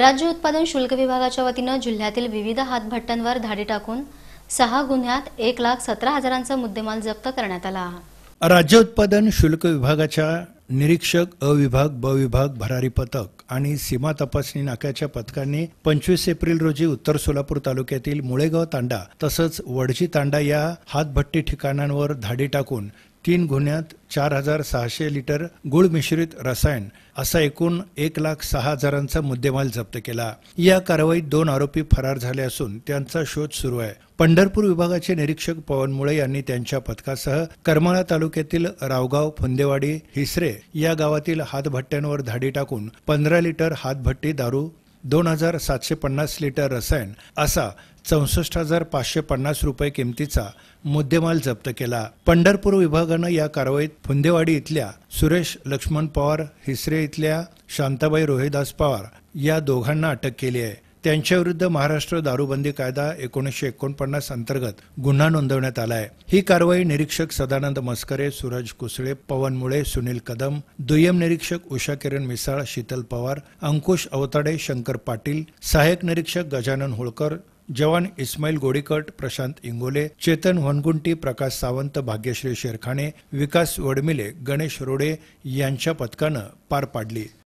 राज्य उत्पादन शुल्क विभागाच्या वतीनं जिल्ह्यातील विविध हातभट्ट्यांवर धाडी टाकून सहा गुन्ह्यात एक लाख सतरा हजारांचा मुद्देमाल जप्त करण्यात आला राज्य उत्पादन शुल्क विभागाच्या निरीक्षक अविभाग ब विभाग भरारी पथक आणि सीमा तपासणी नाक्याच्या पथकांनी पंचवीस एप्रिल रोजी उत्तर सोलापूर तालुक्यातील मुळेगाव तांडा तसंच वडजी तांडा या हातभट्टी ठिकाणांवर धाडी टाकून तीन गुन्ह्यात चार हजार सहाशे लिटर गुळ मिश्रित रसायन असा एकूण एक लाख सहा हजारांचा मुद्देमाल जप्त केला या कारवाईत दोन आरोपी फरार झाले असून त्यांचा शोध सुरू आहे पंढरपूर विभागाचे निरीक्षक पवन मुळे यांनी त्यांच्या पथकासह करमाळा तालुक्यातील रावगाव फुंदेवाडी हिसरे या गावातील हातभट्ट्यांवर धाडी टाकून पंधरा लिटर हातभट्टी दारू दोन हजार सातशे पन्नास लिटर रसायन असा चौसष्ट हजार पाचशे पन्नास रुपये किमतीचा मुद्देमाल जप्त केला पंढरपूर विभागानं या कारवाईत फुंदेवाडी इथल्या सुरेश लक्ष्मण पवार हिसरे इथल्या शांताबाई रोहिदास पवार या दोघांना अटक केली आहे त्यांच्याविरुद्ध महाराष्ट्र दारूबंदी कायदा एकोणीसशे एकोणपन्नास अंतर्गत गुन्हा नोंदवण्यात आला आहे ही कारवाई निरीक्षक सदानंद मस्करे सूरज कुसळे पवन मुळे सुनील कदम दुय्यम निरीक्षक उषा किरण मिसाळ शीतल पवार अंकुश अवताडे शंकर पाटील सहाय्यक निरीक्षक गजानन होळकर जवान इस्माईल गोडीकट प्रशांत इंगोले चेतन वनगुंटी प्रकाश सावंत भाग्यश्री शेरखाणे विकास वडमिले गणेश रोडे यांच्या पथकानं पार पाडली